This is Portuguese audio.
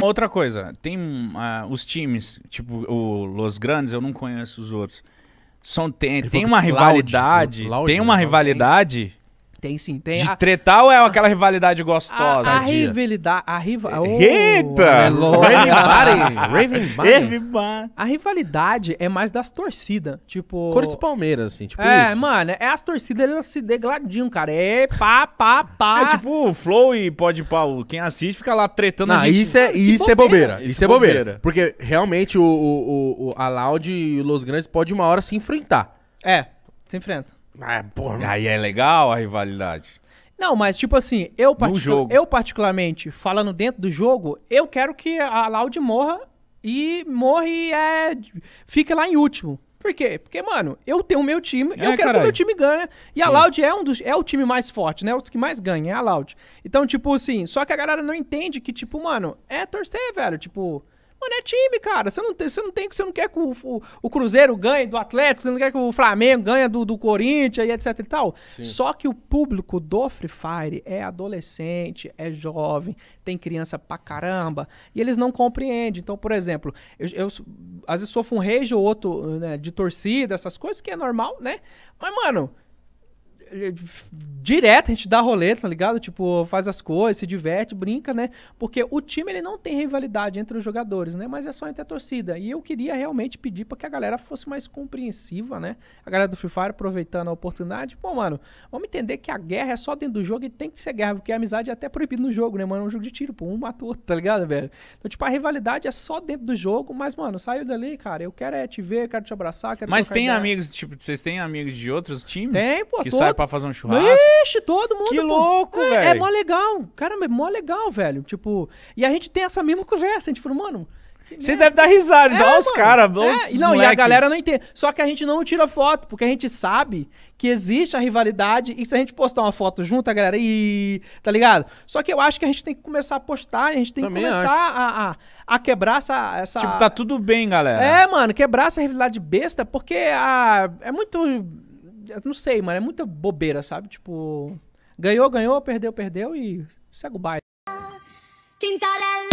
Outra coisa, tem uh, os times, tipo o Los Grandes, eu não conheço os outros. São, tem, tem uma rivalidade, tem uma rivalidade tem sim, tem. De a... tretar ou é aquela rivalidade gostosa? A, a rivalidade. A riva... oh, Eita! Raven A rivalidade é mais das torcidas. Tipo. Corinthians Palmeiras, assim. Tipo é, isso. mano, é as torcidas, elas se degladiam, cara. É pá, pá, pá. É tipo Flow e Pode Paulo. Quem assiste fica lá tretando Não, gente... Isso é, isso bobeira. é bobeira. Isso, é bobeira. bobeira. Porque realmente o, o, o, a Loud e o Los Grandes pode uma hora se enfrentar. É, se enfrenta. Ah, porra. Aí é legal a rivalidade. Não, mas tipo assim, eu, eu particularmente, falando dentro do jogo, eu quero que a Loud morra e morra e é, fique lá em último. Por quê? Porque, mano, eu tenho o meu time, é, eu quero que o meu time ganhe. E Sim. a Loud é, um dos, é o time mais forte, né? Os que mais ganha é a Loud. Então, tipo assim, só que a galera não entende que, tipo, mano, é torcer, velho. Tipo, Mano, é time, cara. Você não tem, você não tem que você não quer que o, o, o, Cruzeiro ganhe do Atlético, você não quer que o Flamengo ganhe do, do Corinthians e etc e tal. Sim. Só que o público do Free Fire é adolescente, é jovem, tem criança pra caramba, e eles não compreendem. Então, por exemplo, eu, eu às vezes sofro um rage ou outro né, de torcida, essas coisas, que é normal, né? Mas, mano, é, direto a gente dá roleta tá ligado? Tipo, faz as coisas, se diverte, brinca, né? Porque o time ele não tem rivalidade entre os jogadores, né? Mas é só entre a torcida. E eu queria realmente pedir para que a galera fosse mais compreensiva, né? A galera do Free Fire aproveitando a oportunidade. Pô, mano, vamos entender que a guerra é só dentro do jogo e tem que ser guerra, porque a amizade é até proibida no jogo, né, mano? É um jogo de tiro, pô, um mata o outro, tá ligado, velho? Então, tipo, a rivalidade é só dentro do jogo, mas, mano, saiu dali, cara, eu quero é te ver, quero te abraçar, quero Mas tem ideia. amigos, tipo, vocês têm amigos de outros times? Tem, pô, que todo, pra fazer um churrasco. Ixi, todo mundo. Que pô. louco, é, velho. É mó legal. Caramba, é mó legal, velho. Tipo, e a gente tem essa mesma conversa. A gente falou, mano. Vocês devem dar risada, é, igual é, os caras. É, não, moleque. e a galera não entende. Só que a gente não tira foto, porque a gente sabe que existe a rivalidade e se a gente postar uma foto junto, a galera. Ih, tá ligado? Só que eu acho que a gente tem que começar a postar, a gente tem Também que começar a, a, a, quebrar essa, essa. Tipo, tá tudo bem, galera. É, mano, quebrar essa rivalidade besta, porque a, ah, é muito não sei, mano. É muita bobeira, sabe? Tipo, ganhou, ganhou, perdeu, perdeu e segue o baile. Tintarela.